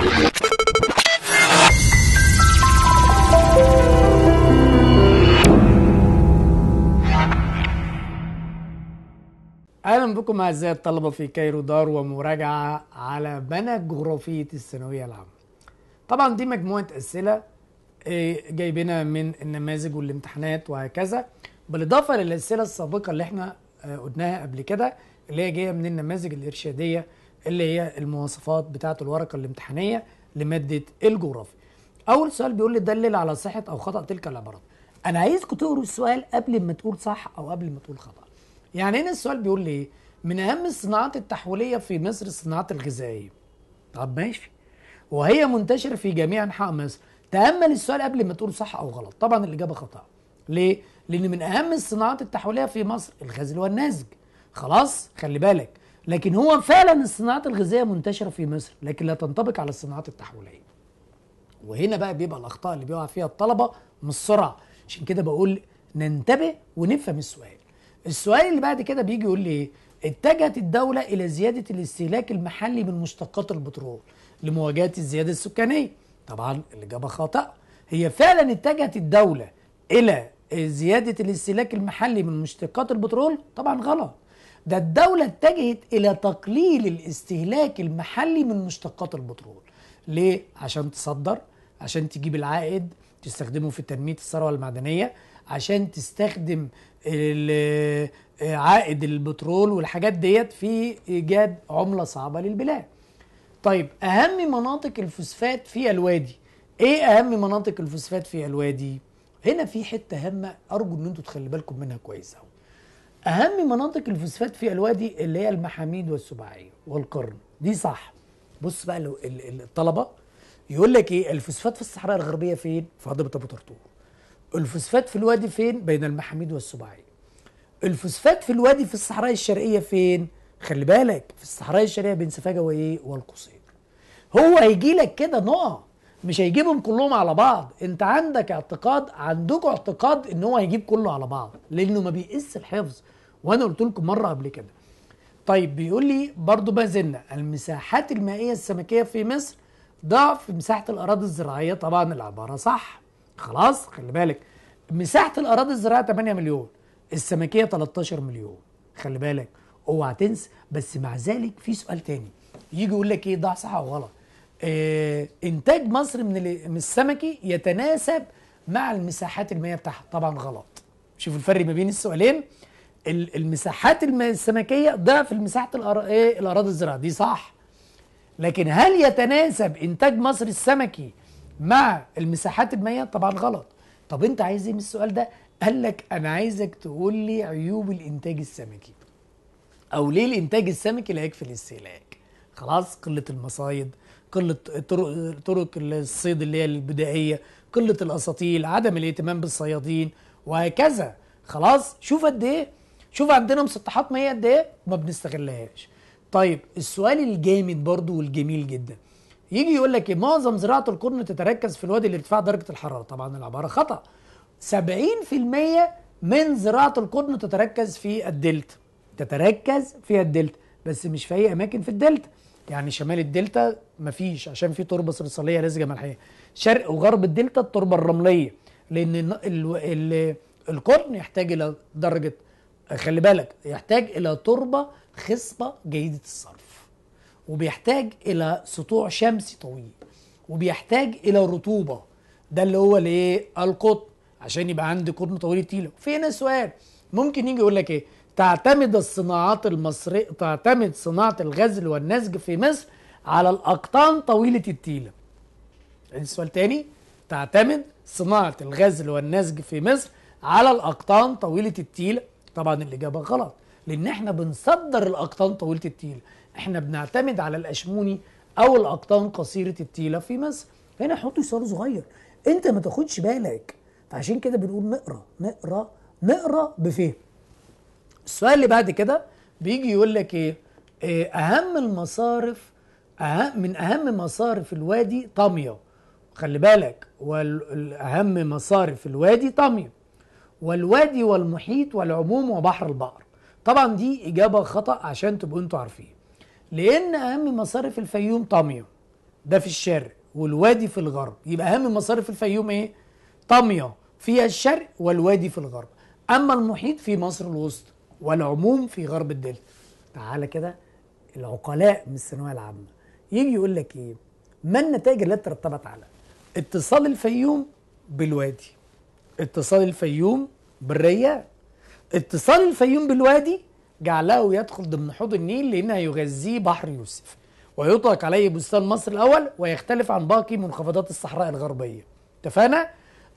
اهلا بكم اعزائي الطلبه في كايرو دار ومراجعه على بنى جغرافيه الثانويه العامه. طبعا دي مجموعه اسئله إيه، جايبينها من النماذج والامتحانات وهكذا بالاضافه للاسئله السابقه اللي احنا آه، قلناها قبل كده اللي هي جايه من النماذج الارشاديه اللي هي المواصفات بتاعه الورقه الامتحانيه لماده الجغرافيا اول سؤال بيقول لي دلل على صحه او خطا تلك العبارات انا عايزكم تقروا السؤال قبل ما تقول صح او قبل ما تقول خطا يعني هنا السؤال بيقول لي إيه؟ من اهم الصناعات التحويليه في مصر الصناعات الغذائيه طب ماشي وهي منتشره في جميع انحاء مصر تامل السؤال قبل ما تقول صح او غلط طبعا الاجابه خطا ليه لان من اهم الصناعات التحويليه في مصر الغزل والنسج خلاص خلي بالك لكن هو فعلا الصناعات الغذائيه منتشره في مصر لكن لا تنطبق على الصناعات التحويليه وهنا بقى بيبقى الاخطاء اللي بيقع فيها الطلبه من السرعه عشان كده بقول ننتبه ونفهم السؤال السؤال اللي بعد كده بيجي يقول لي ايه اتجهت الدولة إلى زيادة الاستهلاك المحلي من مشتقات البترول لمواجهة الزيادة السكانية طبعا الإجابة خاطئة هي فعلا اتجهت الدولة إلى زيادة الاستهلاك المحلي من مشتقات البترول طبعا غلط ده الدولة اتجهت إلى تقليل الاستهلاك المحلي من مشتقات البترول ليه؟ عشان تصدر عشان تجيب العائد تستخدمه في تنمية الثروة المعدنية عشان تستخدم آه، عائد البترول والحاجات ديت في إيجاد عملة صعبة للبلاد طيب أهم مناطق الفوسفات في الوادي إيه أهم مناطق الفوسفات في الوادي؟ هنا في حتة هامة أرجو إن أنتوا تخلي بالكم منها كويس أوي اهم مناطق الفوسفات في الوادي اللي هي المحاميد والسباعيه والقرن دي صح بص بقى الطلبه يقول لك ايه الفوسفات في الصحراء الغربيه فين في هضبه ابو طرطور الفوسفات في الوادي فين بين المحاميد والسباعيه الفوسفات في الوادي في الصحراء الشرقيه فين خلي بالك في الصحراء الشرقيه بين سفاجه وايه والقصير هو هيجي لك كده نقط مش هيجيبهم كلهم على بعض انت عندك اعتقاد عندكم اعتقاد ان هو هيجيب كله على بعض لانه ما بيقيس الحفظ وانا قلت لكم مره قبل كده طيب بيقول لي برضه ما زلنا المساحات المائيه السمكيه في مصر ضعف مساحه الاراضي الزراعيه طبعا العباره صح خلاص خلي بالك مساحه الاراضي الزراعيه 8 مليون السمكيه 13 مليون خلي بالك اوعى تنسى بس مع ذلك في سؤال تاني يجي يقول لك ايه ده صح وغلط آه، انتاج مصر من السمكي يتناسب مع المساحات المائيه بتاعها طبعا غلط شوفوا الفرق ما بين السؤالين المساحات السمكيه ضعف المساحه إيه، الاراضي الزراعيه دي صح لكن هل يتناسب انتاج مصر السمكي مع المساحات المائيه طبعا غلط طب انت عايز ايه من السؤال ده قال لك انا عايزك تقول لي عيوب الانتاج السمكي او ليه الانتاج السمكي لا يكفي الاستهلاك خلاص قله المصايد قله طرق الصيد اللي هي البدائيه قله الاساطيل عدم الاهتمام بالصيادين وهكذا خلاص شوف قد ايه شوف عندنا مسطحات ميه قد ايه ما بنستغلهاش طيب السؤال الجامد برضو والجميل جدا يجي يقول لك إيه؟ معظم زراعه القرن تتركز في الوادي الارتفاع درجه الحراره طبعا العباره خطا 70% من زراعه القرن تتركز في الدلتا تتركز في الدلتا بس مش في اي اماكن في الدلتا يعني شمال الدلتا مفيش عشان في تربه صلصاليه لزجه ملحيه شرق وغرب الدلتا التربه الرمليه لان ال ال القرن يحتاج الى درجه خلي بالك يحتاج الى تربه خصبه جيده الصرف وبيحتاج الى سطوع شمسي طويل وبيحتاج الى رطوبه ده اللي هو الايه القطن عشان يبقى عندي قرن طويل التيله في هنا سؤال ممكن يجي يقول لك ايه تعتمد الصناعات المصرية تعتمد صناعة الغزل والنسج في مصر على الأقطان طويلة التيلة عندي سؤال تاني تعتمد صناعة الغزل والنسج في مصر على الأقطان طويلة التيلة طبعا الإجابة غلط لأن احنا بنصدر الأقطان طويلة التيلة احنا بنعتمد على الأشموني أو الأقطان قصيرة التيلة في مصر هنا حط سؤال صغير انت ما تاخدش بالك فعشان كده بنقول نقرا نقرا نقرا بفهم السؤال اللي بعد كده بيجي يقول لك ايه, إيه، اهم المصارف أهم من اهم مصارف الوادي طاميه خلي بالك والاهم مصارف الوادي طاميه والوادي والمحيط والعموم وبحر البقر طبعا دي اجابه خطا عشان تبقوا انتوا عارفين لان اهم مصارف الفيوم طاميه ده في الشرق والوادي في الغرب يبقى اهم مصارف الفيوم ايه طاميه فيها الشرق والوادي في الغرب اما المحيط في مصر الوسطى والعموم في غرب الدلتا تعالى كده العقلاء من الثانويه العامه يجي يقول لك ايه ما النتائج التي ترتبت على اتصال الفيوم بالوادي اتصال الفيوم بالريان اتصال الفيوم بالوادي جعله يدخل ضمن حوض النيل لانه يغذيه بحر يوسف ويطلق عليه بستان مصر الاول ويختلف عن باقي منخفضات الصحراء الغربيه اتفقنا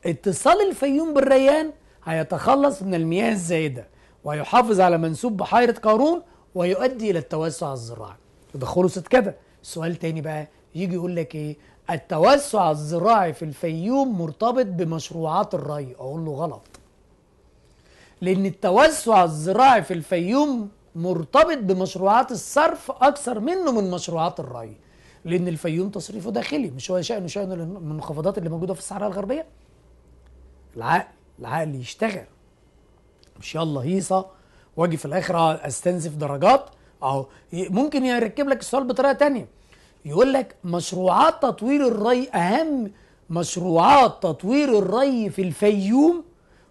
اتصال الفيوم بالريان هيتخلص من المياه الزائده ويحافظ على منسوب بحيرة قارون ويؤدي إلى التوسع الزراعي ده خلصت كده سؤال تاني بقى يجي يقول لك إيه التوسع الزراعي في الفيوم مرتبط بمشروعات الري أقول له غلط لأن التوسع الزراعي في الفيوم مرتبط بمشروعات الصرف أكثر منه من مشروعات الري لأن الفيوم تصريفه داخلي مش هو شأنه شأنه المنخفضات اللي موجودة في الصحراء الغربية العقل العقل يشتغل مش يلا هيصه واجي في الاخر استنزف درجات اهو ممكن يركب لك السؤال بطريقه تانية يقول لك مشروعات تطوير الري اهم مشروعات تطوير الري في الفيوم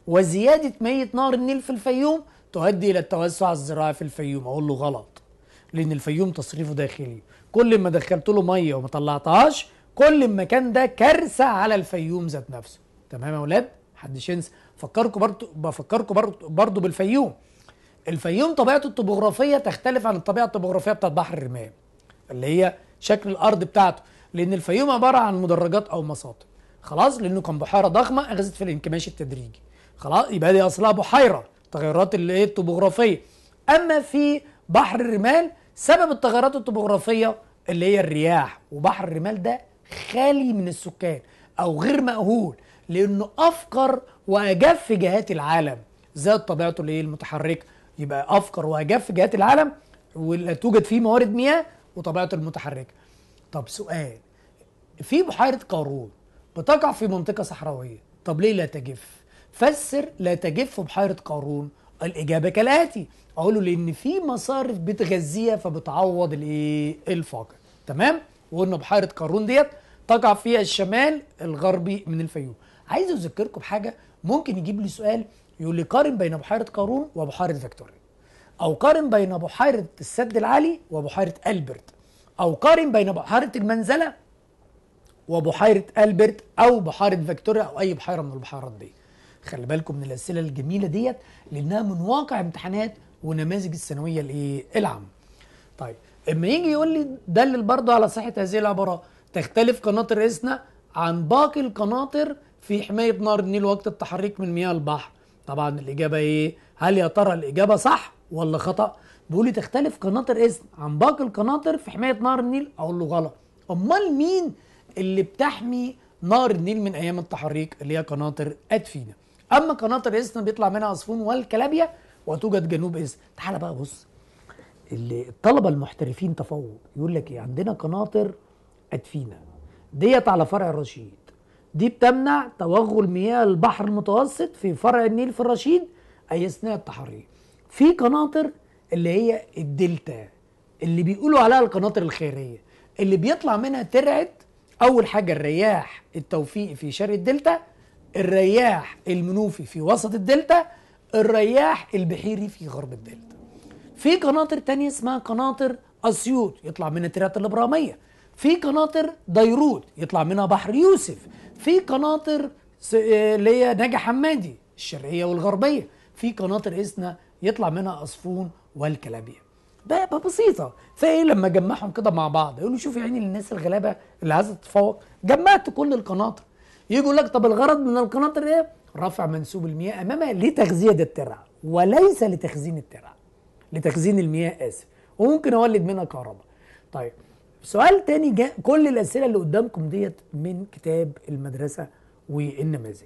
وزياده ميه نهر النيل في الفيوم تؤدي الى التوسع الزراعي في الفيوم اقول له غلط لان الفيوم تصريفه داخلي كل ما دخلت له ميه وما طلعتهاش كل ما كان ده كارثه على الفيوم ذات نفسه تمام يا اولاد ينسى فكركم برضو بفكركم برضو, بالفيوم الفيوم طبيعته الطبوغرافيه تختلف عن الطبيعه الطبوغرافيه بتاعت بحر الرمال اللي هي شكل الارض بتاعته لان الفيوم عباره عن مدرجات او مساطر خلاص لانه كان بحيره ضخمه اخذت في الانكماش التدريجي خلاص يبقى دي اصلها بحيره تغيرات اللي ايه الطبوغرافيه اما في بحر الرمال سبب التغيرات الطبوغرافيه اللي هي الرياح وبحر الرمال ده خالي من السكان او غير مأهول لأنه أفقر وأجف جهات العالم ذات طبيعته الإيه المتحركة يبقى أفقر وأجف جهات العالم ولا توجد فيه موارد مياه وطبيعته المتحركة طب سؤال في بحيرة قارون بتقع في منطقة صحراوية طب ليه لا تجف فسر لا تجف بحيرة قارون الإجابة كالآتي أقول له لأن في مصارف بتغذيها فبتعوض الإيه الفقر تمام وقلنا بحيرة قارون ديت تقع في الشمال الغربي من الفيوم عايز اذكركم بحاجه ممكن يجيب لي سؤال يقول لي قارن بين بحيره قارون وبحيره فيكتوريا او قارن بين بحيره السد العالي وبحيره البرت او قارن بين بحيره المنزله وبحيره البرت او بحيره فيكتوريا او اي بحيره من البحارات دي خلي بالكم من الاسئله الجميله ديت لانها من واقع امتحانات ونماذج الثانويه الايه العامه طيب اما يجي يقول لي دلل برضه على صحه هذه العباره تختلف قناطر اسنا عن باقي القناطر في حماية نهر النيل وقت التحريك من مياه البحر طبعا الإجابة إيه؟ هل يا ترى الإجابة صح ولا خطأ؟ بيقول لي تختلف قناطر إذن عن باقي القناطر في حماية نهر النيل أقول له غلط أمال مين اللي بتحمي نهر النيل من أيام التحريك اللي هي قناطر أدفينا أما قناطر إذن بيطلع منها عصفون والكلابيا وتوجد جنوب إذن تعال بقى بص اللي الطلبة المحترفين تفوق يقول لك إيه عندنا قناطر أدفينا ديت على فرع رشيد دي بتمنع توغل مياه البحر المتوسط في فرع النيل في الرشيد أي أثناء التحرير في قناطر اللي هي الدلتا اللي بيقولوا عليها القناطر الخيرية اللي بيطلع منها ترعة أول حاجة الرياح التوفيق في شرق الدلتا الرياح المنوفي في وسط الدلتا الرياح البحيري في غرب الدلتا في قناطر تانية اسمها قناطر أسيوط يطلع منها ترعة الإبرامية في قناطر ديروت يطلع منها بحر يوسف في قناطر آه، اللي هي ناجي حمادي الشرقيه والغربيه في قناطر اسنا يطلع منها اصفون والكلابيه بقى بسيطة فايه لما جمعهم كده مع بعض يقولوا شوف يا عيني الناس الغلابة اللي عايزة تتفوق جمعت كل القناطر يجي يقول لك طب الغرض من القناطر ايه؟ رفع منسوب المياه أمامها لتغذية الترع وليس لتخزين الترع لتخزين المياه آسف وممكن أولد منها كهرباء طيب سؤال تاني جاء كل الاسئله اللي قدامكم ديت من كتاب المدرسه والنماذج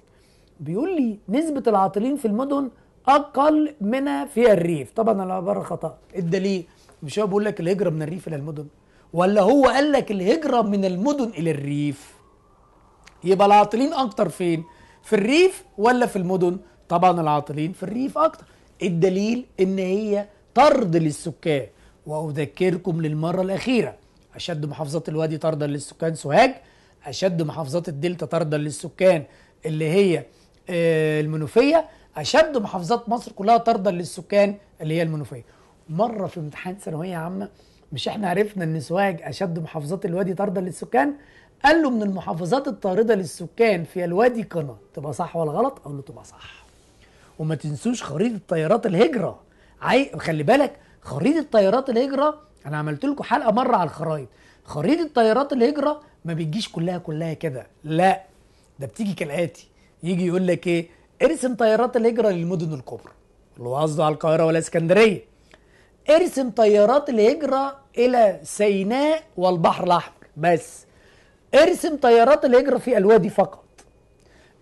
بيقول لي نسبه العاطلين في المدن اقل منها في الريف طبعا العباره خطا الدليل مش هو بيقول لك الهجره من الريف الى المدن ولا هو قال لك الهجره من المدن الى الريف يبقى العاطلين اكتر فين في الريف ولا في المدن طبعا العاطلين في الريف اكتر الدليل ان هي طرد للسكان واذكركم للمره الاخيره أشد محافظات الوادي طردا للسكان سوهاج أشد محافظات الدلتا طردا للسكان اللي هي آه، المنوفية أشد محافظات مصر كلها طردا للسكان اللي هي المنوفية مرة في امتحان ثانوية عامة مش احنا عرفنا ان سوهاج اشد محافظات الوادي طردا للسكان قال له من المحافظات الطاردة للسكان في الوادي قنا تبقى صح ولا غلط اقول له تبقى صح وما تنسوش خريطة طيارات الهجرة عاي... خلي بالك خريطة طيارات الهجرة انا عملت لكم حلقه مره على الخرايط خريطه تيارات الهجره ما بتجيش كلها كلها كده لا ده بتيجي كالاتي يجي يقول لك ايه ارسم تيارات الهجره للمدن الكبرى اللي هو قصده على القاهره ولا اسكندريه ارسم تيارات الهجره الى سيناء والبحر الاحمر بس ارسم تيارات الهجره في الوادي فقط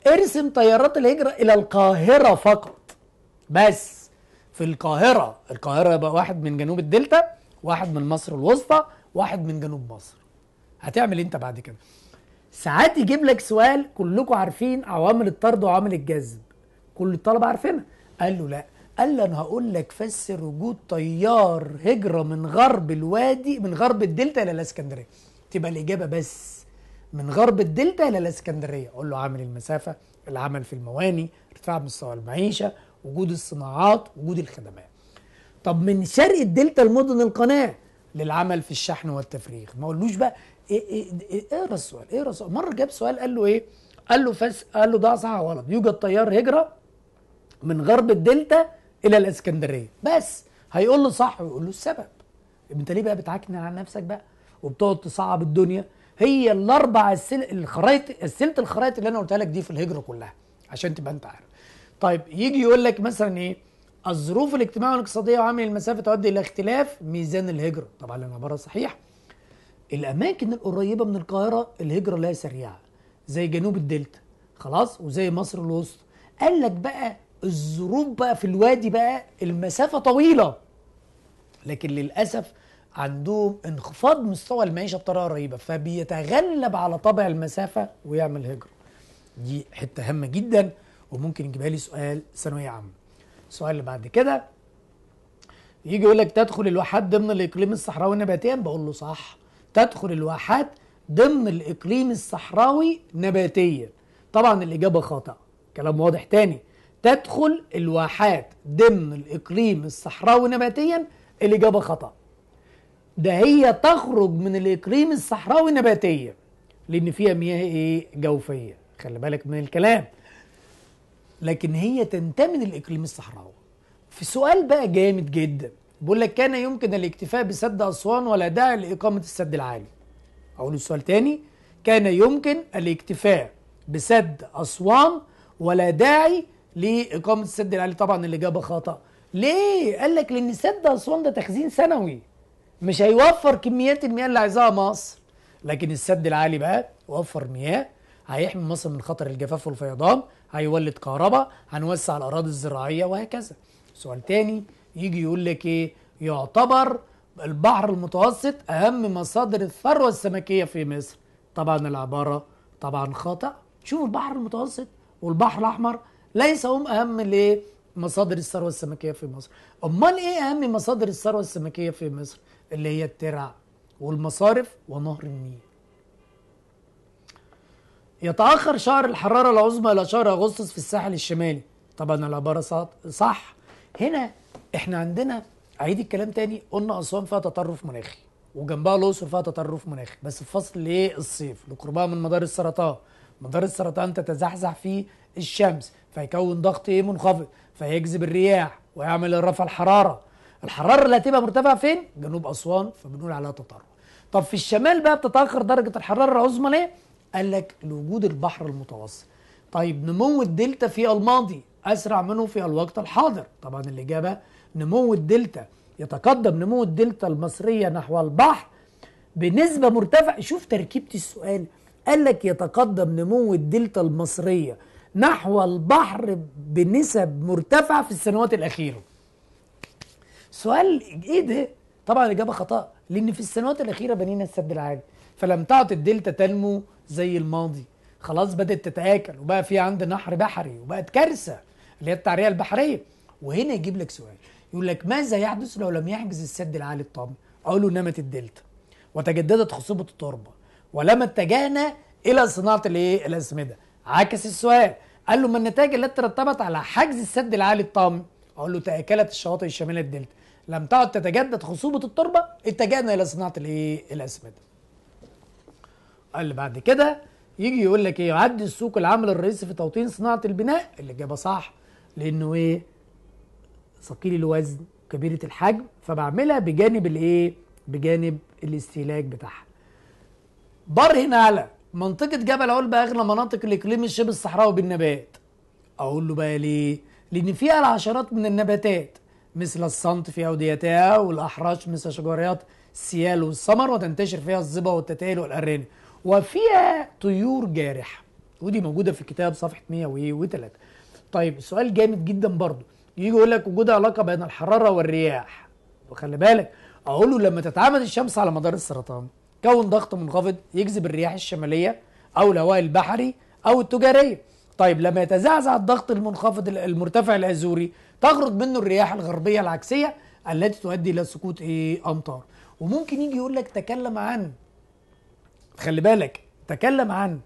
ارسم تيارات الهجره الى القاهره فقط بس في القاهره القاهره يبقى واحد من جنوب الدلتا واحد من مصر الوسطى واحد من جنوب مصر هتعمل إيه انت بعد كده ساعات يجيب لك سؤال كلكم عارفين عوامل الطرد وعوامل الجذب كل الطلبه عارفينها قال له لا قال له انا هقول لك فسر وجود طيار هجره من غرب الوادي من غرب الدلتا الى الاسكندريه تبقى الاجابه بس من غرب الدلتا الى الاسكندريه قول له عامل المسافه العمل في المواني ارتفاع مستوى المعيشه وجود الصناعات وجود الخدمات طب من شرق الدلتا لمدن القناه للعمل في الشحن والتفريغ ما قولوش بقى اقرا إيه إيه إيه, إيه السؤال اقرا إيه السؤال مره جاب سؤال قال له ايه قال له فس قال له ده صح غلط يوجد طيار هجره من غرب الدلتا الى الاسكندريه بس هيقول له صح ويقول له السبب انت ليه بقى بتعكنن على نفسك بقى وبتقعد تصعب الدنيا هي الاربع السل... الخرايط السلة الخرايط اللي انا قلتها لك دي في الهجره كلها عشان تبقى انت عارف طيب يجي يقول لك مثلا ايه الظروف الاجتماعيه والاقتصاديه وعامل المسافه تؤدي الى اختلاف ميزان الهجره طبعا العباره صحيح الاماكن القريبه من القاهره الهجره لها سريعه زي جنوب الدلتا خلاص وزي مصر الوسطى قال لك بقى الظروف بقى في الوادي بقى المسافه طويله لكن للاسف عندهم انخفاض مستوى المعيشه بطريقه رهيبه فبيتغلب على طابع المسافه ويعمل هجره دي حته هامه جدا وممكن يجيبها لي سؤال ثانويه عامه السؤال اللي بعد كده يجي يقول لك تدخل الواحات ضمن الاقليم الصحراوي نباتيا بقول له صح تدخل الواحات ضمن الاقليم الصحراوي نباتيا طبعا الاجابه خطا كلام واضح تاني تدخل الواحات ضمن الاقليم الصحراوي نباتيا الاجابه خطا ده هي تخرج من الاقليم الصحراوي نباتيا لان فيها مياه ايه جوفيه خلي بالك من الكلام لكن هي تنتمي للاقليم الصحراوي في سؤال بقى جامد جدا بيقول لك كان يمكن الاكتفاء بسد اسوان ولا داعي لاقامه السد العالي اقول السؤال تاني كان يمكن الاكتفاء بسد اسوان ولا داعي لاقامه السد العالي طبعا الاجابه خطا ليه قال لك لان سد اسوان ده تخزين سنوي مش هيوفر كميات المياه اللي عايزاها مصر لكن السد العالي بقى وفر مياه هيحمي مصر من خطر الجفاف والفيضان هيولد كهرباء هنوسع الاراضي الزراعيه وهكذا سؤال تاني يجي يقول لك ايه يعتبر البحر المتوسط اهم مصادر الثروه السمكيه في مصر طبعا العباره طبعا خطا شوف البحر المتوسط والبحر الاحمر ليس هم اهم ليه مصادر الثروه السمكيه في مصر امال ايه اهم مصادر الثروه السمكيه في مصر اللي هي الترع والمصارف ونهر النيل يتأخر شهر الحرارة العظمى إلى شهر أغسطس في الساحل الشمالي طبعا العبارة صح هنا احنا عندنا أعيد الكلام تاني قلنا أسوان فيها تطرف مناخي وجنبها الأقصر فيها تطرف مناخي بس في فصل إيه الصيف لقربها من مدار السرطان مدار السرطان تتزحزح فيه الشمس فيكون ضغط ايه منخفض فيجذب الرياح ويعمل رفع الحراره الحراره اللي هتبقى مرتفعه فين جنوب اسوان فبنقول عليها تطرف طب في الشمال بقى بتتاخر درجه الحراره العظمى ليه قال لك لوجود البحر المتوسط طيب نمو الدلتا في الماضي أسرع منه في الوقت الحاضر طبعا الإجابة نمو الدلتا يتقدم نمو الدلتا المصرية نحو البحر بنسبة مرتفعة شوف تركيبة السؤال قال لك يتقدم نمو الدلتا المصرية نحو البحر بنسب مرتفعة في السنوات الأخيرة سؤال إيه ده؟ طبعا الإجابة خطأ لأن في السنوات الأخيرة بنينا السد العالي فلم تعد الدلتا تنمو زي الماضي خلاص بدات تتاكل وبقى في عند نحر بحري وبقت كارثه اللي هي التعريه البحريه وهنا يجيب لك سؤال يقول لك ماذا يحدث لو لم يحجز السد العالي الطبع علو نمت الدلتا وتجددت خصوبة التربة ولما اتجهنا إلى صناعة الإيه؟ الأسمدة عكس السؤال قال له ما النتائج التي ترتبت على حجز السد العالي الطامن اقول له تاكلت الشواطئ الشماليه الدلتا لم تعد تتجدد خصوبه التربه اتجهنا الى صناعه الايه الاسمده اللي بعد كده يجي يقول لك ايه يعدي السوق العمل الرئيسي في توطين صناعه البناء الاجابه صح لانه ايه ثقيل الوزن كبيره الحجم فبعملها بجانب الايه بجانب الاستهلاك بتاعها بر هنا على منطقه جبل علبه اغلى مناطق الاقليم الشبه الصحراوي بالنبات اقول له بقى ليه لان فيها العشرات من النباتات مثل الصمت في اوديتها والاحراش مثل شجريات السيال والسمر وتنتشر فيها الزبا والتتايل والارانب وفيها طيور جارحه ودي موجوده في الكتاب صفحه 103 طيب السؤال جامد جدا برضه يجي يقول لك وجود علاقه بين الحراره والرياح وخلي بالك اقول له لما تتعامد الشمس على مدار السرطان كون ضغط منخفض يجذب الرياح الشماليه او الهواء البحري او التجاريه طيب لما يتزعزع الضغط المنخفض المرتفع الازوري تخرج منه الرياح الغربيه العكسيه التي تؤدي الى سقوط ايه امطار وممكن يجي يقول لك تكلم عن خلي بالك تكلم عن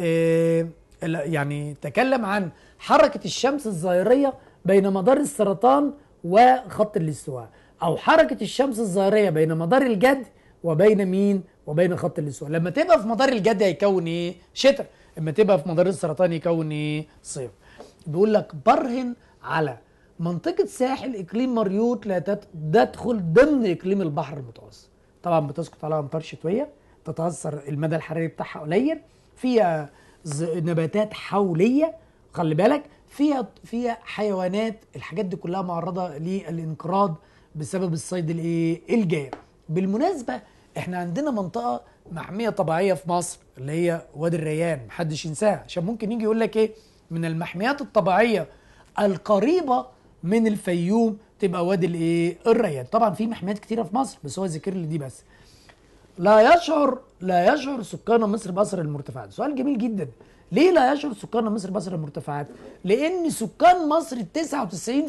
آه، يعني تكلم عن حركة الشمس الظاهرية بين مدار السرطان وخط الاستواء أو حركة الشمس الظاهرية بين مدار الجد وبين مين وبين خط الاستواء لما تبقى في مدار الجد هيكون ايه شتاء لما تبقى في مدار السرطان يكون ايه صيف بيقول لك برهن على منطقة ساحل إقليم مريوط لا تدخل ضمن إقليم البحر المتوسط طبعا بتسقط عليها أمطار شتوية تتأثر المدى الحراري بتاعها قليل فيها نباتات حولية خلي بالك فيها فيها حيوانات الحاجات دي كلها معرضة للانقراض بسبب الصيد الايه الجائر بالمناسبة احنا عندنا منطقة محمية طبيعية في مصر اللي هي وادي الريان محدش ينساها عشان ممكن يجي يقول لك ايه من المحميات الطبيعية القريبة من الفيوم تبقى وادي الايه الريان طبعا في محميات كتيرة في مصر بس هو ذكر لي دي بس لا يشعر لا يشعر سكان مصر بأثر المرتفعات سؤال جميل جدا ليه لا يشعر سكان مصر بأثر المرتفعات لأن سكان مصر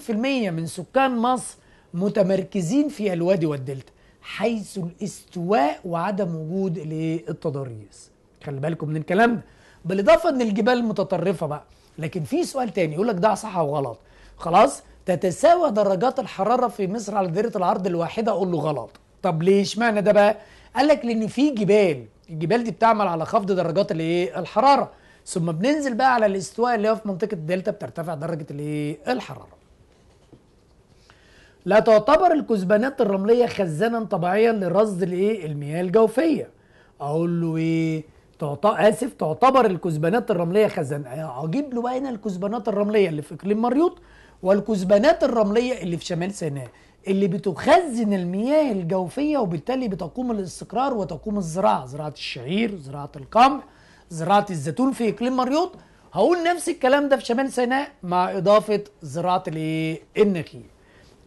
99% من سكان مصر متمركزين في الوادي والدلتا حيث الاستواء وعدم وجود للتضاريس خلي بالكم من الكلام ده بالاضافه ان الجبال متطرفه بقى لكن في سؤال تاني يقول لك ده صح وغلط خلاص تتساوى درجات الحراره في مصر على دائره العرض الواحده اقول له غلط طب ليه اشمعنى ده بقى؟ قال لك لان في جبال الجبال دي بتعمل على خفض درجات الايه؟ الحراره ثم بننزل بقى على الاستواء اللي هو في منطقه الدلتا بترتفع درجه الايه؟ الحراره. لا تعتبر الكثبانات الرمليه خزانا طبيعيا لرصد الايه؟ المياه الجوفيه. اقول له ايه؟ تعت... اسف تعتبر الكثبانات الرمليه خزان اجيب له بقى هنا الكثبانات الرمليه اللي في اقليم مريوط والكثبانات الرمليه اللي في شمال سيناء اللي بتخزن المياه الجوفية وبالتالي بتقوم الاستقرار وتقوم الزراعة زراعة الشعير زراعة القمح زراعة الزيتون في إقليم مريوط هقول نفس الكلام ده في شمال سيناء مع إضافة زراعة النخيل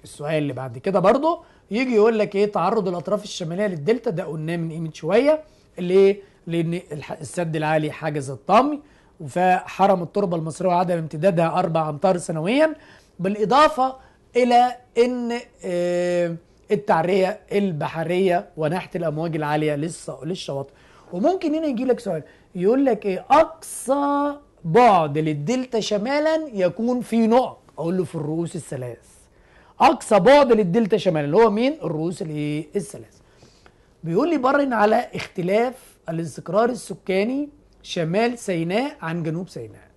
السؤال اللي بعد كده برضه يجي يقول لك ايه تعرض الاطراف الشماليه للدلتا ده قلناه من قيمه شويه ليه؟ لان السد العالي حاجز الطمي فحرم التربه المصريه وعدم امتدادها اربع امتار سنويا بالاضافه الى ان آه، التعريه البحريه وناحيه الامواج العاليه لسه للشواطئ وممكن هنا يجي لك سؤال يقول لك ايه اقصى بعد للدلتا شمالا يكون في نقط اقول له في الرؤوس الثلاث اقصى بعد للدلتا شمالا اللي هو مين الرؤوس الايه الثلاث بيقول لي برهن على اختلاف الاستقرار السكاني شمال سيناء عن جنوب سيناء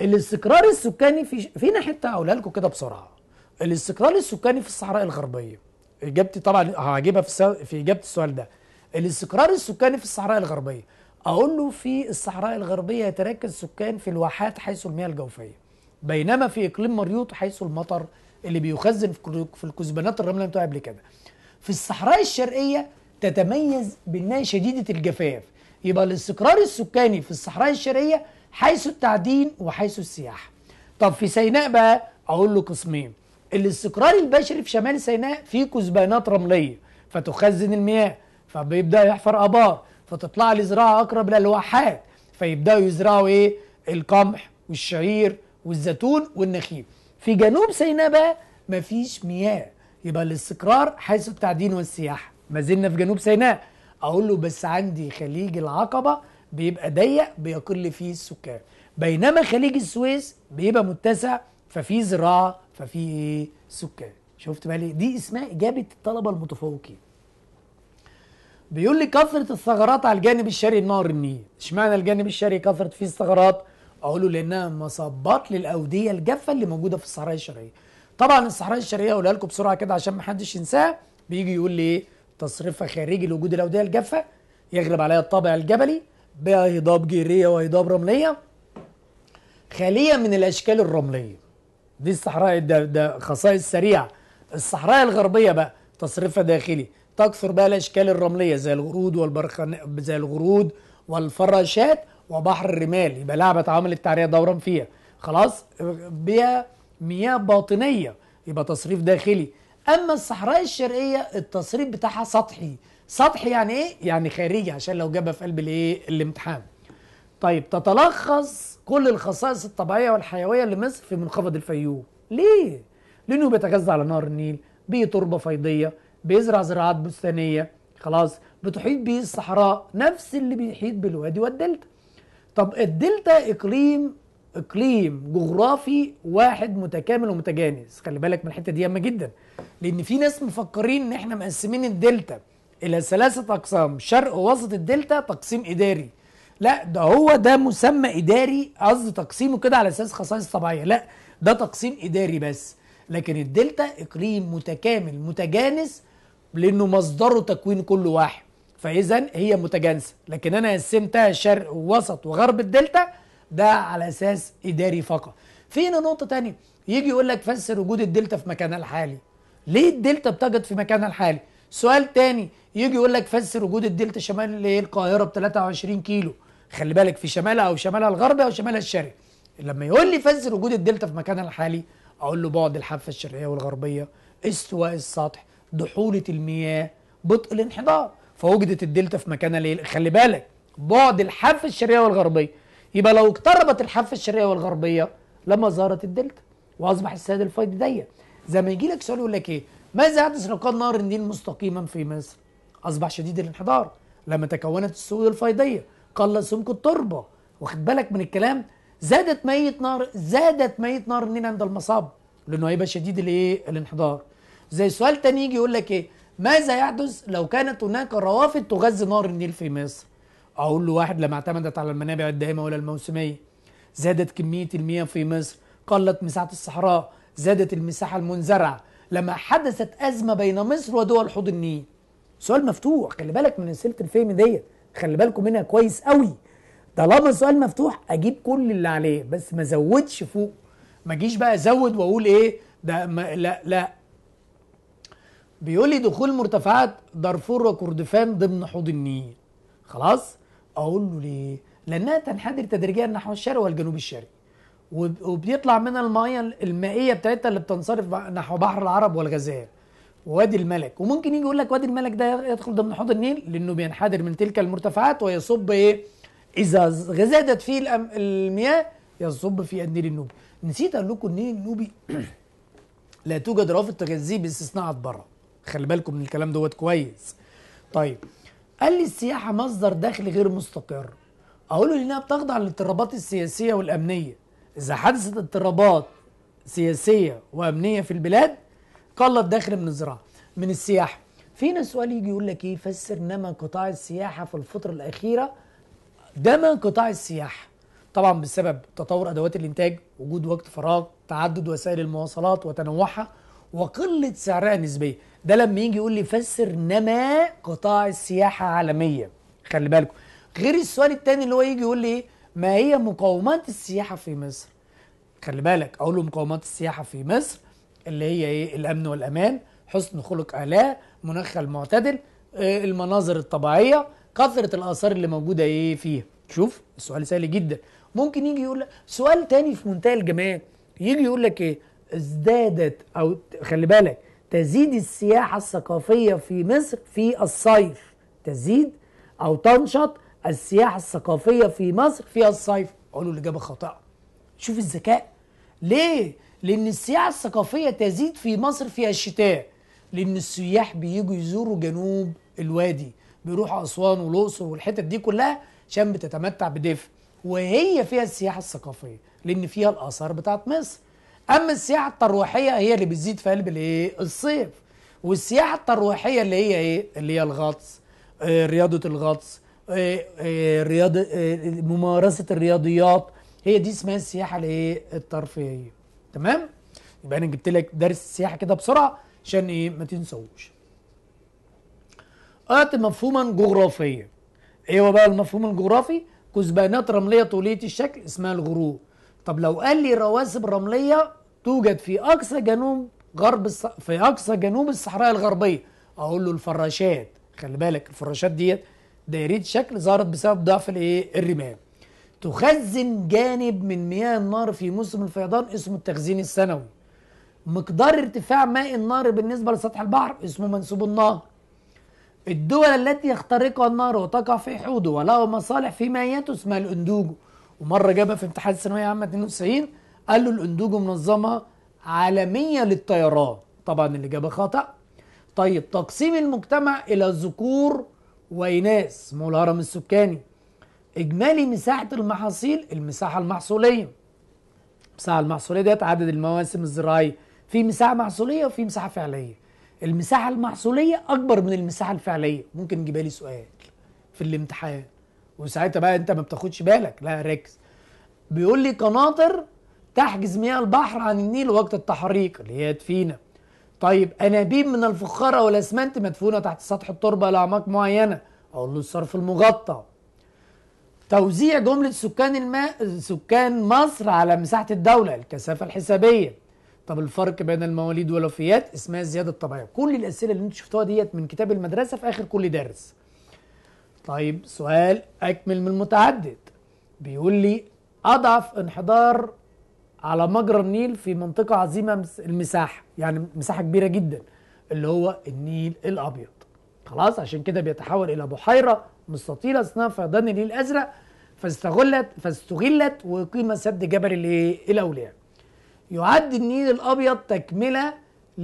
الاستقرار السكاني في ش... في ناحيه هقولها لكم كده بسرعه الاستقلال السكاني في الصحراء الغربيه اجابتي طبعا هجيبها في في اجابه السؤال ده الاستقرار السكاني في الصحراء الغربيه اقول له في الصحراء الغربيه يتركز سكان في الواحات حيث المياه الجوفيه بينما في اقليم مريوط حيث المطر اللي بيخزن في الكثبانات الرمله بتاعه قبل كده في الصحراء الشرقيه تتميز بأنها شديده الجفاف يبقى الاستقرار السكاني في الصحراء الشرقيه حيث التعدين وحيث السياحه طب في سيناء بقى اقول له قسمين الاستقرار البشري في شمال سيناء في كثبانات رمليه فتخزن المياه فبيبدا يحفر ابار فتطلع الزراعه اقرب للواحات فيبداوا يزرعوا ايه القمح والشعير والزيتون والنخيل في جنوب سيناء بقى مفيش مياه يبقى الاستقرار حيث التعدين والسياحه ما زلنا في جنوب سيناء اقول له بس عندي خليج العقبه بيبقى ضيق بيقل فيه السكان بينما خليج السويس بيبقى متسع ففي زراعه ففي ايه سكان شفت بقى ليه دي اسمها اجابه الطلبه المتفوقين بيقول لي كثره الثغرات على الجانب الشرقي نهر النيل اشمعنى الجانب الشرقي كثرت فيه الثغرات اقول له لانها مصبات للاوديه الجافه اللي موجوده في الصحراء الشرقيه طبعا الصحراء الشرقيه اقولها لكم بسرعه كده عشان ما حدش ينساها بيجي يقول لي ايه تصريفها خارجي لوجود الاوديه الجافه يغلب عليها الطابع الجبلي بهضاب جيريه وهضاب رمليه خاليه من الاشكال الرمليه دي الصحراء ده, ده خصائص سريعه الصحراء الغربيه بقى تصريفها داخلي تكثر بقى الاشكال الرمليه زي الغرود والبرخان زي الغرود والفراشات وبحر الرمال يبقى لعبه عامل التعريه دورا فيها خلاص بها مياه باطنيه يبقى تصريف داخلي اما الصحراء الشرقيه التصريف بتاعها سطحي سطحي يعني ايه يعني خارجي عشان لو جابها في قلب الايه الامتحان طيب تتلخص كل الخصائص الطبيعية والحيوية لمصر في منخفض الفيوم ليه؟ لأنه بيتغذى على نهر النيل بيه تربة فيضية بيزرع زراعات بستانية خلاص بتحيط بيه الصحراء نفس اللي بيحيط بالوادي والدلتا طب الدلتا إقليم إقليم جغرافي واحد متكامل ومتجانس خلي بالك من الحتة دي ياما جدا لأن في ناس مفكرين إن إحنا مقسمين الدلتا إلى ثلاثة أقسام شرق ووسط الدلتا تقسيم إداري لا ده هو ده مسمى اداري قصد تقسيمه كده على اساس خصائص طبيعيه لا ده تقسيم اداري بس لكن الدلتا اقليم متكامل متجانس لانه مصدره تكوين كل واحد فاذا هي متجانسه لكن انا قسمتها شرق ووسط وغرب الدلتا ده على اساس اداري فقط في هنا نقطه تانية يجي يقول لك فسر وجود الدلتا في مكانها الحالي ليه الدلتا بتجد في مكانها الحالي سؤال تاني يجي يقول لك فسر وجود الدلتا شمال اللي هي القاهره ب 23 كيلو خلي بالك في شمالها او شمالها الغربي او شمالها الشرقي لما يقول لي فسر وجود الدلتا في مكانها الحالي اقول له بعد الحافه الشرقيه والغربيه استواء السطح دحوله المياه بطء الانحدار فوجدت الدلتا في مكانها ليه خلي بالك بعد الحافه الشرقيه والغربيه يبقى لو اقتربت الحافه الشرقيه والغربيه لما ظهرت الدلتا واصبح السد الفيض ضيق زي ما يجي لك سؤال يقول لك ايه ماذا يحدث لو كان نهر النيل مستقيما في مصر اصبح شديد الانحدار لما تكونت السدود الفيضيه قل سمك التربه واخد بالك من الكلام زادت ميه نار زادت ميه نار منين عند المصاب لانه هيبقى شديد الايه الانحدار زي سؤال تاني يجي يقول لك ايه ماذا يحدث لو كانت هناك روافد تغذي نهر النيل في مصر اقول له واحد لما اعتمدت على المنابع الدائمه ولا الموسميه زادت كميه المياه في مصر قلت مساحه الصحراء زادت المساحه المنزرعه لما حدثت ازمه بين مصر ودول حوض النيل سؤال مفتوح خلي بالك من سلسله الفهم ديت خلي بالكم منها كويس قوي طالما السؤال مفتوح اجيب كل اللي عليه بس ما زودش فوق ما اجيش بقى ازود واقول ايه ده ما لا لا بيقول لي دخول مرتفعات دارفور وكردفان ضمن حوض النيل خلاص اقول له ليه لانها تنحدر تدريجيا نحو الشرق والجنوب الشرقي وبيطلع منها المايه المائيه بتاعتها اللي بتنصرف نحو بحر العرب والغزال وادي الملك وممكن يجي يقول لك وادي الملك ده يدخل ضمن حوض النيل لانه بينحدر من تلك المرتفعات ويصب ايه اذا غزادت فيه المياه يصب في النيل النوبي نسيت اقول لكم النيل النوبي لا توجد روافد تغذيه باستثناء بره خلي بالكم من الكلام دوت كويس طيب قال لي السياحه مصدر دخل غير مستقر اقول له انها بتخضع للاضطرابات السياسيه والامنيه اذا حدثت اضطرابات سياسيه وامنيه في البلاد قلت دخل من الزراعه من السياحه في ناس سؤال يجي يقول لك ايه فسر نما قطاع السياحه في الفتره الاخيره دما قطاع السياحه طبعا بسبب تطور ادوات الانتاج وجود وقت فراغ تعدد وسائل المواصلات وتنوعها وقله سعرها نسبيا ده لما يجي يقول لي فسر نما قطاع السياحه عالميا خلي بالكم غير السؤال الثاني اللي هو يجي يقول لي إيه؟ ما هي مقومات السياحه في مصر خلي بالك اقول له مقومات السياحه في مصر اللي هي ايه الامن والامان حسن خلق اعلى مناخ المعتدل آه، المناظر الطبيعيه كثره الاثار اللي موجوده ايه فيها شوف السؤال سهل جدا ممكن يجي يقول لك سؤال تاني في منتهى الجمال يجي يقول لك ايه ازدادت او خلي بالك تزيد السياحه الثقافيه في مصر في الصيف تزيد او تنشط السياحه الثقافيه في مصر في الصيف قالوا الاجابه خاطئه شوف الذكاء ليه لأن السياحة الثقافية تزيد في مصر في الشتاء لأن السياح بيجوا يزوروا جنوب الوادي بيروحوا أسوان والأقصر والحتت دي كلها عشان بتتمتع بدفء وهي فيها السياحة الثقافية لأن فيها الآثار بتاعت مصر أما السياحة الترويحية هي اللي بتزيد في قلب الإيه الصيف والسياحة الترويحية اللي هي إيه اللي هي الغطس آه رياضة الغطس آه آه رياضة آه، ممارسة الرياضيات هي دي اسمها السياحة الإيه الترفيهية تمام يبقى انا جبت لك درس السياحه كده بسرعه عشان ايه ما تنسوش ات مفهوما جغرافيا ايه هو بقى المفهوم الجغرافي كثبانات رمليه طوليه الشكل اسمها الغروب طب لو قال لي رواسب رمليه توجد في اقصى جنوب غرب الص... في اقصى جنوب الصحراء الغربيه اقول له الفراشات خلي بالك الفراشات ديت دايريه الشكل ظهرت بسبب ضعف الايه الرمال تخزن جانب من مياه النار في موسم الفيضان اسمه التخزين السنوي مقدار ارتفاع ماء النار بالنسبة لسطح البحر اسمه منسوب النهر الدول التي يخترقها النار وتقع في حوضه وله مصالح في مياته اسمها الاندوجو ومرة جابها في امتحان الثانوية عامة 92 قال له الاندوجو منظمة عالمية للطيران طبعا الإجابة خطأ طيب تقسيم المجتمع إلى ذكور وإناث مو الهرم السكاني إجمالي مساحة المحاصيل المساحة المحصولية المساحة المحصولية ديت عدد المواسم الزراعية في مساحة محصولية وفي مساحة فعلية المساحة المحصولية أكبر من المساحة الفعلية ممكن يجيبها لي سؤال في الامتحان وساعتها بقى أنت ما بتاخدش بالك لا ركز بيقول لي قناطر تحجز مياه البحر عن النيل وقت التحريق اللي هي تفينا طيب انابيب من الفخاره والاسمنت مدفونه تحت سطح التربه لاعماق معينه اقول له الصرف المغطى توزيع جملة سكان الماء سكان مصر على مساحة الدولة الكثافة الحسابية طب الفرق بين المواليد والوفيات اسمها الزيادة الطبيعية كل الأسئلة اللي انت شفتوها ديت من كتاب المدرسة في آخر كل درس طيب سؤال أكمل من المتعدد بيقول لي أضعف انحدار على مجرى النيل في منطقة عظيمة المساحة يعني مساحة كبيرة جدا اللي هو النيل الأبيض خلاص عشان كده بيتحول إلى بحيرة مستطيلة اثناء فيضان النيل الازرق فاستغلت فاستغلت واقيم سد جبل الايه؟ الاولياء. يعد النيل الابيض تكمله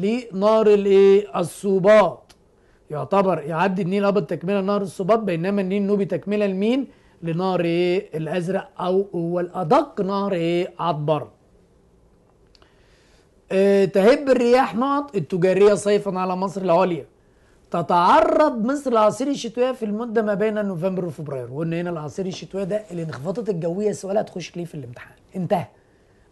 لنهر الايه؟ الصوباط. يعتبر يعد النيل الابيض تكمله لنهر الصوبات بينما النيل النوبي تكمله لمين؟ لنهر ايه؟ الازرق او هو الادق نهر ايه؟ عطبره. آه، تهب الرياح نقط التجاريه صيفا على مصر العليا. تتعرض مصر لعاصير الشتويه في المده ما بين نوفمبر وفبراير وقلنا هنا العصير الشتويه ده الانخفاضات الجويه سؤال هتخش ليه في الامتحان انتهى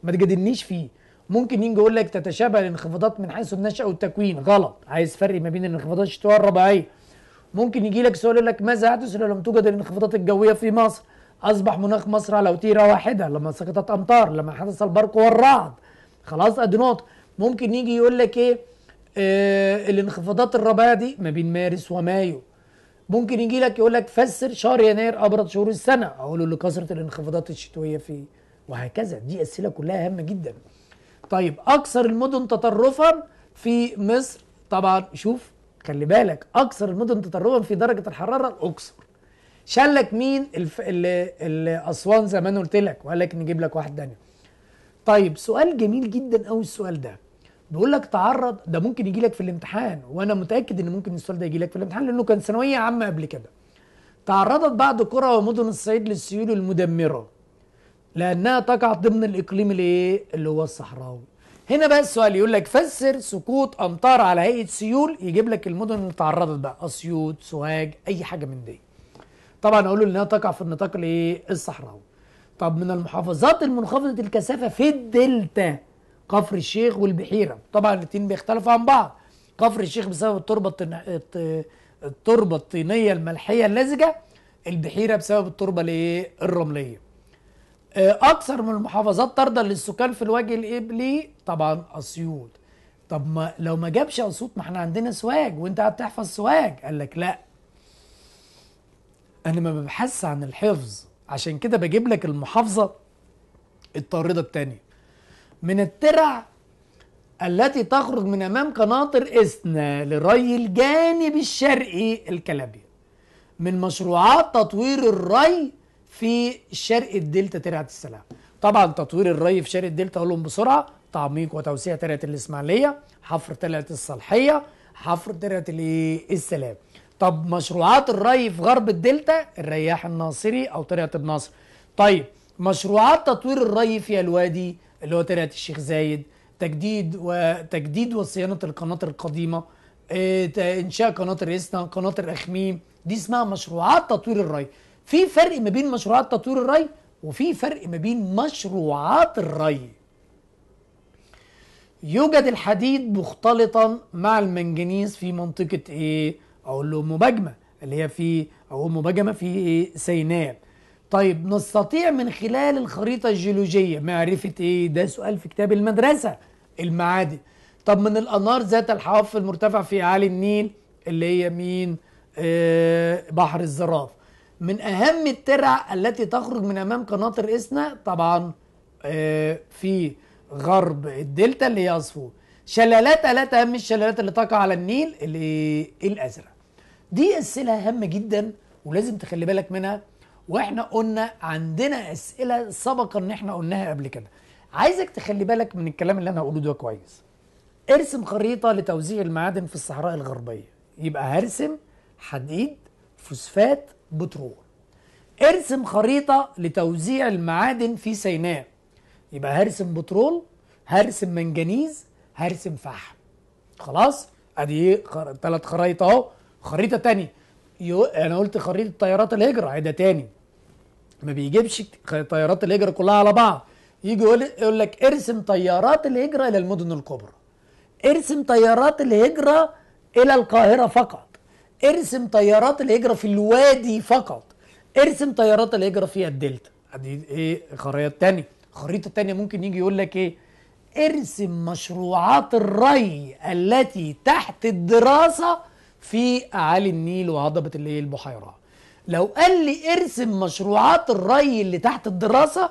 ما تجادلنيش فيه ممكن يجي يقول لك تتشابه الانخفاضات من حيث النشأ والتكوين غلط عايز فرق ما بين الانخفاضات الشتويه والربيعيه ممكن يجي لك سؤال يقول لك ماذا يحدث لو لم توجد الانخفاضات الجويه في مصر اصبح مناخ مصر على وتيره واحده لما سقطت امطار لما حدث البرق والرعد خلاص ادي نقطه ممكن يجي يقول لك ايه آه، الانخفاضات الربيع دي ما بين مارس ومايو ممكن يجي لك يقول لك فسر شهر يناير ابرد شهور السنه اقول له لكثره الانخفاضات الشتويه فيه وهكذا دي اسئله كلها هامه جدا طيب اكثر المدن تطرفا في مصر طبعا شوف خلي بالك اكثر المدن تطرفا في درجه الحراره الاقصر شلك مين الف... ال... اسوان زي ما انا قلت لك وقال لك نجيب لك واحد تاني طيب سؤال جميل جدا قوي السؤال ده بيقول لك تعرض ده ممكن يجي لك في الامتحان وانا متاكد ان ممكن السؤال ده يجي لك في الامتحان لانه كان ثانويه عامه قبل كده تعرضت بعض قرى ومدن الصعيد للسيول المدمره لانها تقع ضمن الاقليم الايه اللي هو الصحراوي هنا بقى السؤال يقول لك فسر سقوط امطار على هيئه سيول يجيب لك المدن اللي تعرضت بقى اسيوط سوهاج اي حاجه من دي طبعا اقول له انها تقع في النطاق الايه الصحراوي طب من المحافظات المنخفضه الكثافه في الدلتا كفر الشيخ والبحيره طبعا الاثنين بيختلفوا عن بعض كفر الشيخ بسبب التربه التربه الطينيه الملحيه اللزجه البحيره بسبب التربه الايه الرمليه آه، اكثر من المحافظات طردا للسكان في الوجه الابلي طبعا اسيوط طب ما لو ما جابش اسيوط ما احنا عندنا سواج وانت قاعد تحفظ سواج قال لك لا انا ما ببحثش عن الحفظ عشان كده بجيب لك المحافظه الطارده الثانيه من الترع التي تخرج من امام قناطر اسنا لري الجانب الشرقي الكلابيا من مشروعات تطوير الري في شرق الدلتا ترعه السلام طبعا تطوير الري في شرق الدلتا اقولهم بسرعه تعميق وتوسيع ترعه الاسماعيليه حفر ترعه الصالحيه حفر ترعه السلام طب مشروعات الري في غرب الدلتا الرياح الناصري او ترعه الناصر طيب مشروعات تطوير الري في الوادي اللي هو ترعه الشيخ زايد تجديد وتجديد وصيانه القناه القديمه آه، انشاء قناه الرئيسنا قناه الاخميم دي اسمها مشروعات تطوير الري في فرق ما بين مشروعات تطوير الري وفي فرق ما بين مشروعات الري يوجد الحديد مختلطا مع المنجنيز في منطقه ايه اقول له مباجمه اللي هي في او مباجمه في ايه سيناء طيب نستطيع من خلال الخريطة الجيولوجية معرفة ايه ده سؤال في كتاب المدرسة المعادن طب من الأنار ذات الحواف المرتفع في أعالي النيل اللي هي مين آه بحر الزراف من أهم الترع التي تخرج من أمام قناطر إسنا طبعا آه في غرب الدلتا اللي هي عصفور شلالات ثلاثة أهم الشلالات اللي تقع على النيل اللي الأزرق دي أسئلة هامة جدا ولازم تخلي بالك منها واحنا قلنا عندنا اسئله سبق ان احنا قلناها قبل كده عايزك تخلي بالك من الكلام اللي انا هقوله ده كويس ارسم خريطه لتوزيع المعادن في الصحراء الغربيه يبقى هرسم حديد فوسفات بترول ارسم خريطه لتوزيع المعادن في سيناء يبقى هرسم بترول هرسم منجنيز هرسم فحم خلاص ادي ثلاث خرايط اهو خريطه تانية يو... انا قلت خريطه طيارات الهجره ده تاني ما بيجيبش طيارات الهجره كلها على بعض يجي يقول يقول لك ارسم طيارات الهجره الى المدن الكبرى ارسم طيارات الهجره الى القاهره فقط ارسم طيارات الهجره في الوادي فقط ارسم طيارات الهجره في الدلتا دي ايه خريطه تانية الخريطه تانية ممكن يجي يقول لك ايه ارسم مشروعات الري التي تحت الدراسه في اعالي النيل وهضبه اللي هي البحيره لو قال لي ارسم مشروعات الري اللي تحت الدراسه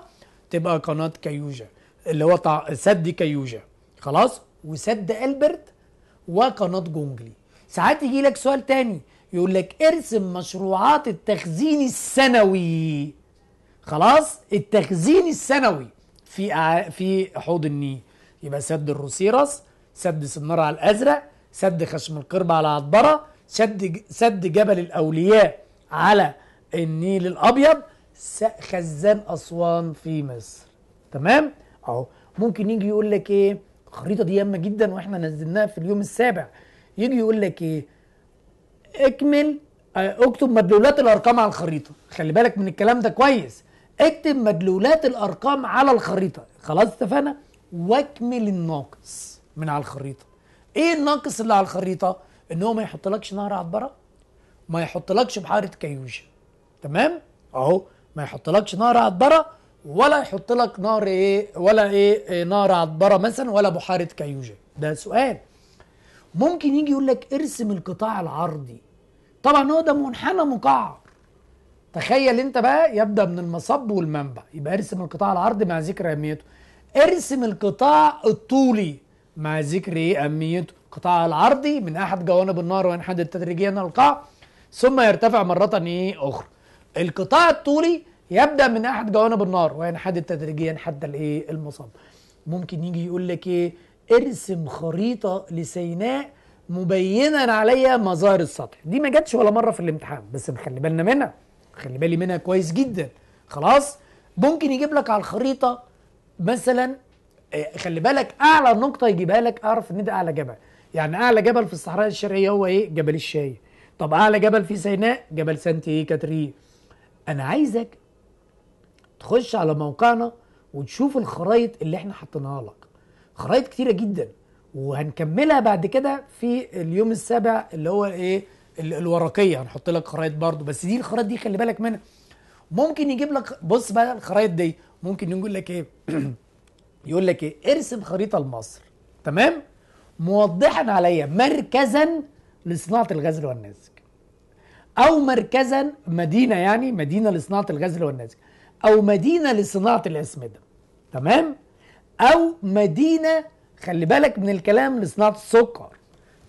تبقى قناه كيوجا اللي هو سد كيوجا خلاص وسد البرت وقناه جونجلي ساعات يجي لك سؤال تاني يقول لك ارسم مشروعات التخزين السنوي خلاص التخزين السنوي في في حوض النيل يبقى سد الروسيرس سد سنار على الازرق سد خشم القربة على عطبرة سد سد جبل الأولياء على النيل الأبيض خزان أسوان في مصر تمام أهو ممكن يجي يقول لك إيه الخريطة دي ياما جدا وإحنا نزلناها في اليوم السابع يجي يقول لك إيه اكمل آه، اكتب مدلولات الارقام على الخريطه خلي بالك من الكلام ده كويس اكتب مدلولات الارقام على الخريطه خلاص اتفقنا واكمل الناقص من على الخريطه ايه الناقص اللي على الخريطه ان هو ما يحطلكش نهر عبره ما يحطلكش بحاره كيوشه تمام اهو ما يحطلكش نهر عبره ولا يحط لك نهر ايه ولا ايه, ايه نهر عبره مثلا ولا بحاره كيوشه ده سؤال ممكن يجي يقول لك ارسم القطاع العرضي طبعا هو ده منحنى مقعر تخيل انت بقى يبدا من المصب والمنبع يبقى ارسم القطاع العرضي مع ذكر اهميته ارسم القطاع الطولي مع ذكر أهمية القطاع العرضي من أحد جوانب النهر وينحدر تدريجيا القاع ثم يرتفع مرة أخرى القطاع الطولي يبدأ من أحد جوانب النهر وينحد تدريجيا حتى الإيه المصاب ممكن يجي يقول لك إيه ارسم خريطة لسيناء مبينا عليها مظاهر السطح دي ما جاتش ولا مرة في الامتحان بس نخلي بالنا منها خلي بالي منها كويس جدا خلاص ممكن يجيب لك على الخريطة مثلا آه، خلي بالك اعلى نقطه يجيبها لك اعرف ان ده اعلى جبل يعني اعلى جبل في الصحراء الشرقيه هو ايه جبل الشاي طب اعلى جبل في سيناء جبل سانتي كاتري انا عايزك تخش على موقعنا وتشوف الخرايط اللي احنا حاطينها لك خرايط كتيره جدا وهنكملها بعد كده في اليوم السابع اللي هو ايه الورقيه هنحط لك خرايط برضو بس دي الخرايط دي خلي بالك منها ممكن يجيب لك بص بقى الخرايط دي ممكن يقول لك ايه يقول لك ايه ارسم خريطه لمصر تمام موضحا عليا مركزا لصناعه الغزل والنسج او مركزا مدينه يعني مدينه لصناعه الغزل والنسج او مدينه لصناعه الاسمده تمام او مدينه خلي بالك من الكلام لصناعه السكر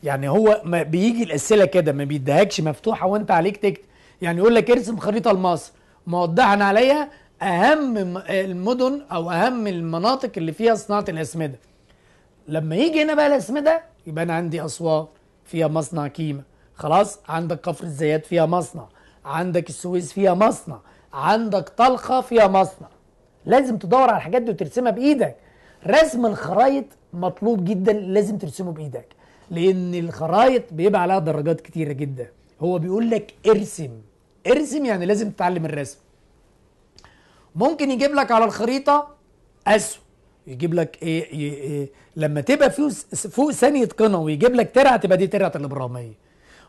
يعني هو ما بيجي الاسئله كده ما بيديهاكش مفتوحه وانت عليك تكتب يعني يقول لك ارسم خريطه لمصر موضحا عليا اهم المدن او اهم المناطق اللي فيها صناعه الاسمده لما يجي هنا بقى الاسمده يبقى انا عندي اسوان فيها مصنع كيمة خلاص عندك كفر الزيات فيها مصنع عندك السويس فيها مصنع عندك طلخه فيها مصنع لازم تدور على الحاجات دي وترسمها بايدك رسم الخرايط مطلوب جدا لازم ترسمه بايدك لان الخرايط بيبقى عليها درجات كتيره جدا هو بيقول لك ارسم ارسم يعني لازم تتعلم الرسم ممكن يجيب لك على الخريطه أسوء يجيب لك ايه, إيه, إيه لما تبقى فوق ثانيه قنا ويجيب لك ترعه تبقى دي ترعه الابراهيميه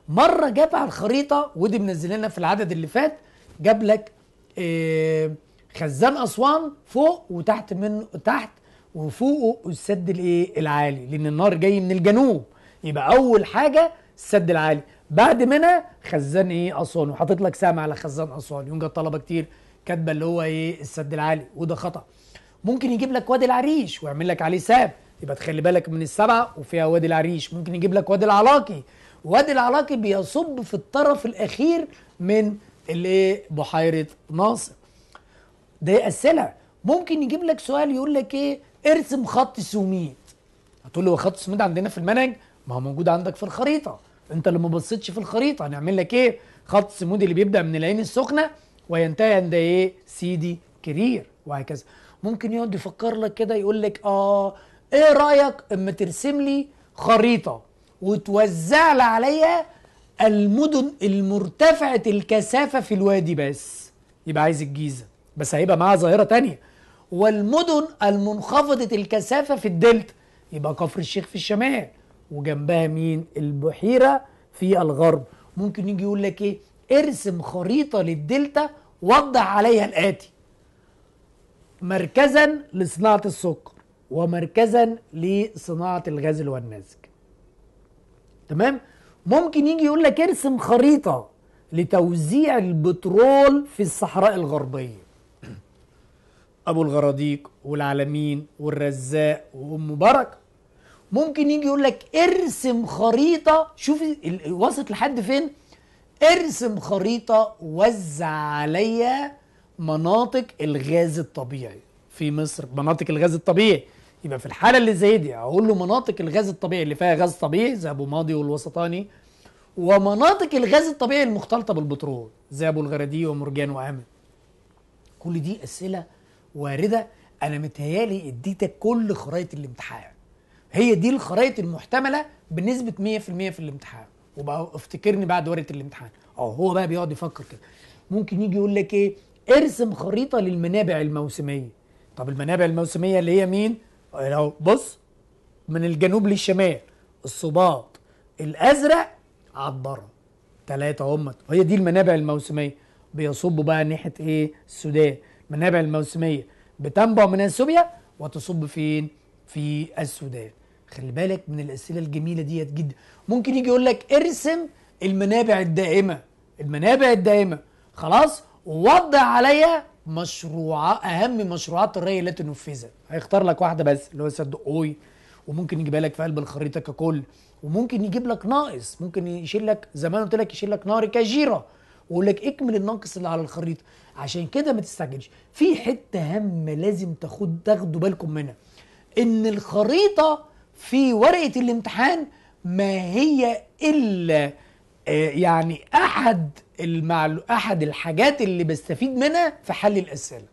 مره جاب على الخريطه ودي منزل لنا في العدد اللي فات جاب لك إيه خزان اسوان فوق وتحت من تحت وفوقه السد الايه العالي لان النار جاي من الجنوب يبقى اول حاجه السد العالي بعد منها خزان ايه اسوان وحاطط لك سامع على خزان اسوان يوم جت طلبه كتير كاتبه اللي هو ايه السد العالي وده خطا ممكن يجيب لك وادي العريش ويعمل لك عليه ساب يبقى تخلي بالك من السبعه وفيها وادي العريش ممكن يجيب لك وادي العلاقي وادي العلاقي بيصب في الطرف الاخير من الايه بحيره ناصر ده اسئله ممكن يجيب لك سؤال يقول لك ايه ارسم خط سوميد هتقول له خط سوميد عندنا في المنهج ما هو موجود عندك في الخريطه انت اللي ما بصيتش في الخريطه هنعمل لك ايه خط سوميد اللي بيبدا من العين السخنه وينتهي عند ايه سيدي كرير وهكذا ممكن يقعد يفكر لك كده يقول لك اه ايه رايك اما ترسم لي خريطه وتوزع لي عليها المدن المرتفعه الكثافه في الوادي بس يبقى عايز الجيزه بس هيبقى معاها ظاهره تانية والمدن المنخفضه الكثافه في الدلتا يبقى كفر الشيخ في الشمال وجنبها مين البحيره في الغرب ممكن يجي يقول لك ايه ارسم خريطة للدلتا وضح عليها الآتي مركزا لصناعة السكر ومركزا لصناعة الغزل والنسج تمام ممكن يجي يقول لك ارسم خريطة لتوزيع البترول في الصحراء الغربية أبو الغراديق والعالمين والرزاق وأم بركة ممكن يجي يقول لك ارسم خريطة شوف وصلت لحد فين ارسم خريطة وزع عليا مناطق الغاز الطبيعي في مصر مناطق الغاز الطبيعي يبقى في الحالة اللي زي دي اقول له مناطق الغاز الطبيعي اللي فيها غاز طبيعي زي أبو ماضي والوسطاني ومناطق الغاز الطبيعي المختلطة بالبترول زي أبو الغردي ومرجان وامن كل دي أسئلة واردة أنا متهيالي اديتك كل خرايط الامتحان هي دي الخرايط المحتملة بنسبة 100% في الامتحان وبقى افتكرني بعد ورقه الامتحان اه هو بقى بيقعد يفكر كده ممكن يجي يقول لك ايه ارسم خريطه للمنابع الموسميه طب المنابع الموسميه اللي هي مين لو بص من الجنوب للشمال الصباط الازرق على الضرب ثلاثه هم وهي دي المنابع الموسميه بيصبوا بقى ناحيه ايه السودان المنابع الموسميه بتنبع من اثيوبيا وتصب فين في السودان خلي بالك من الاسئله الجميله ديت جدا ممكن يجي يقول لك ارسم المنابع الدائمه المنابع الدائمه خلاص ووضع عليا مشروع اهم مشروعات الري التي نفذت هيختار لك واحده بس اللي هو اوي وممكن يجيب لك في قلب الخريطه ككل وممكن يجيب لك ناقص ممكن يشيل لك زمان قلت لك يشيل لك نهر كجيره ويقول لك اكمل الناقص اللي على الخريطه عشان كده ما تستعجلش في حته هامه لازم تاخد تاخدوا بالكم منها ان الخريطه في ورقه الامتحان ما هي الا آه، يعني احد المعلو... احد الحاجات اللي بستفيد منها في حل الاسئله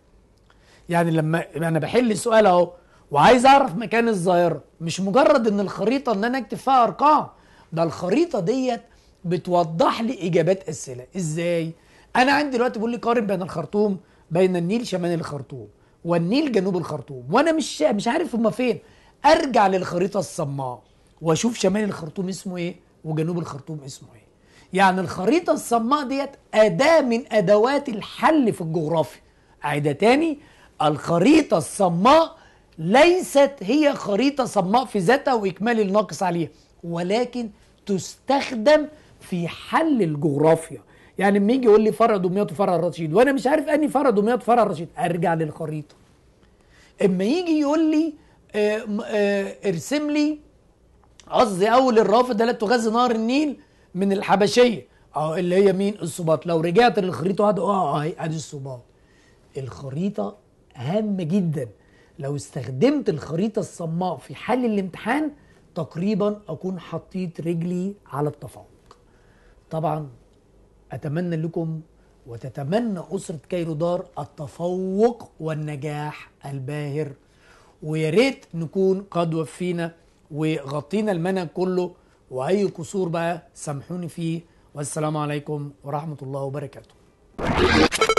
يعني لما انا بحل سؤال اهو وعايز اعرف مكان الظاهره مش مجرد ان الخريطه ان انا اكتب فيها ارقام ده الخريطه ديت بتوضح لي اجابات اسئله ازاي انا عندي دلوقتي بيقول لي قارن بين الخرطوم بين النيل شمال الخرطوم والنيل جنوب الخرطوم وانا مش مش عارف هما فين ارجع للخريطه الصماء واشوف شمال الخرطوم اسمه ايه وجنوب الخرطوم اسمه ايه يعني الخريطه الصماء ديت اداه من ادوات الحل في الجغرافيا عيدة تاني الخريطه الصماء ليست هي خريطه صماء في ذاتها واكمال الناقص عليها ولكن تستخدم في حل الجغرافيا يعني لما يجي يقول لي فرع دمياط وفرع الرشيد وانا مش عارف اني فرع دمياط وفرع الرشيد ارجع للخريطه اما يجي يقول لي آه، آه، ارسم لي قصدي اول الرافد لا تغذي نهر النيل من الحبشيه اه اللي هي مين الصباط لو رجعت للخريطه هاد اه ادي آه، الصباط الخريطه هامه جدا لو استخدمت الخريطه الصماء في حل الامتحان تقريبا اكون حطيت رجلي على التفوق طبعا اتمنى لكم وتتمنى اسره كيرو دار التفوق والنجاح الباهر ويا ريت نكون قد وفينا وغطينا المنهج كله واي قصور بقى سامحوني فيه والسلام عليكم ورحمه الله وبركاته